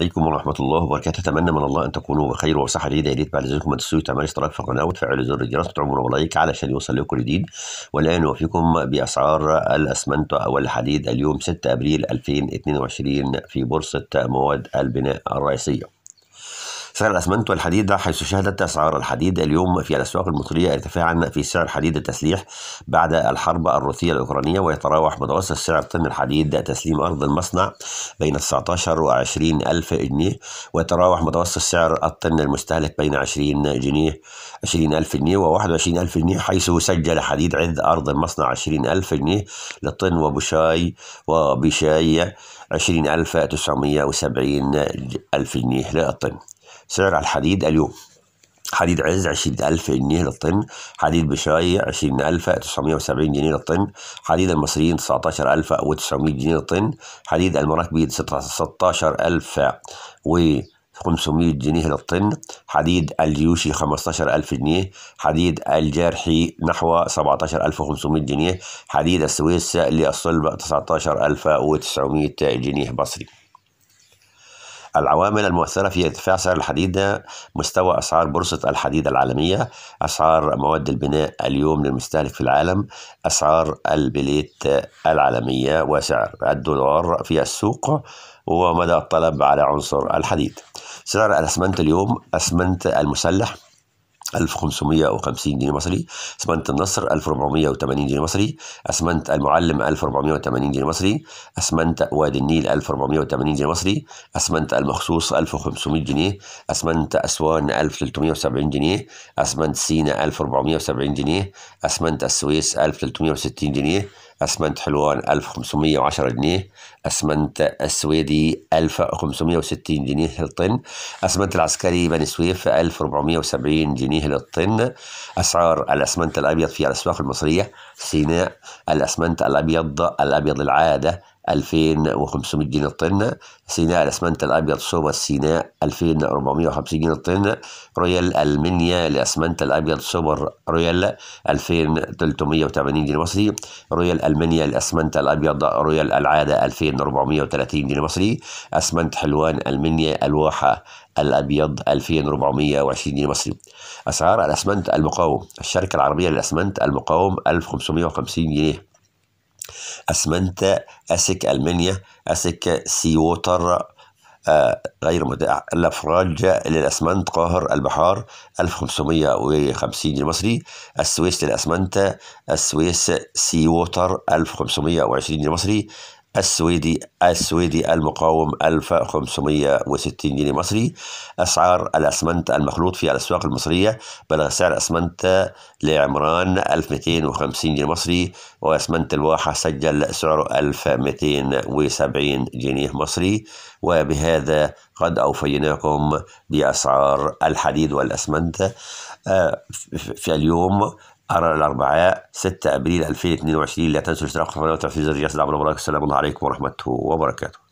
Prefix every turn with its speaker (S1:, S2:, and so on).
S1: عليكم ورحمة الله وبركاته أتمنى من الله أن تكونوا بخير وصحة جيدة يا ريت بعد إذنكم ما تنسوا تعملوا اشتراك في القناة وتفعلوا زر الجرس وتعملوا لايك علشان يوصل لكم جديد والآن أوفيكم بأسعار الأسمنت والحديد اليوم 6 أبريل 2022 في بورصة مواد البناء الرئيسية سعر الأسمنت والحديد حيث شهدت أسعار الحديد اليوم في الأسواق المصرية ارتفاعا في سعر حديد التسليح بعد الحرب الروسية الأوكرانية ويتراوح متوسط سعر طن الحديد تسليم أرض المصنع بين 19 و 20 ألف جنيه ويتراوح متوسط سعر الطن المستهلك بين 20 جنيه 20 ألف جنيه و 21 ألف جنيه حيث سجل حديد عد أرض المصنع 20 ألف جنيه للطن وبشاي وبشاي 20970 ألف جنيه للطن سعر الحديد اليوم حديد عز عشرين ألف جنيه للطن حديد بشاي عشرين ألف تسعمية وسبعين جنيه للطن حديد المصريين تسعتاشر ألف وتسعمية جنيه للطن حديد المراكبي ستاشر ألف و 500 جنيه للطن حديد الجيوشي 15000 جنيه حديد الجرحي نحو 17500 جنيه حديد السويس للصلب 19900 جنيه مصري العوامل المؤثرة في ارتفاع سعر الحديد مستوى أسعار بورصة الحديد العالمية أسعار مواد البناء اليوم للمستهلك في العالم أسعار البليت العالمية وسعر الدولار في السوق ومدى الطلب على عنصر الحديد سعر الأسمنت اليوم أسمنت المسلح 1550 جنيه مصري اسمنت النصر 1480 جنيه مصري اسمنت المعلم 1480 جنيه مصري اسمنت وادي النيل 1480 جنيه مصري اسمنت المخصوص 1500 جنيه اسمنت اسوان 1370 جنيه اسمنت سينا 1470 جنيه اسمنت السويس 1360 جنيه أسمنت حلوان 1510 جنيه أسمنت السويدي 1560 جنيه للطن أسمنت العسكري بني سويف 1470 جنيه للطن أسعار الأسمنت الأبيض في الأسواق المصرية سيناء الأسمنت الأبيض الأبيض العادة 2500 جنيه الطنة سيناء الأسمنت الأبيض سوبا سيناء 2450 جنيه الطنة رويال ألمنيا الأسمنت الأبيض سوبر رويال 2380 جنيه مصري رويال ألمنيا الأسمنت الأبيض رويال العادة 2430 جنيه مصري أسمنت حلوان ألمنيا ألواحة الأبيض 2420 جنيه مصري أسعار الأسمنت المقاوم الشركة العربية للأسمنت المقاوم 1550 جنيه اسمنت اسك المنيا اسك سي ووتر آه، غير متاح الافراج للاسمنت قاهر البحار 1550 جنيه مصري السويس للاسمنت السويس سي ووتر 1520 جنيه مصري السويدي السويدي المقاوم 1560 جنيه مصري أسعار الأسمنت المخلوط في الأسواق المصرية بلغ سعر أسمنت لعمران 1250 جنيه مصري وأسمنت الواحة سجل سعره 1270 جنيه مصري وبهذا قد أوفيناكم بأسعار الحديد والأسمنت آه، في اليوم أرى الأربعاء 6 أبريل 2022 لا تنسوا الاشتراك في القناة وتفعيل زر الجرس لعبنا السلام عليكم ورحمة الله وبركاته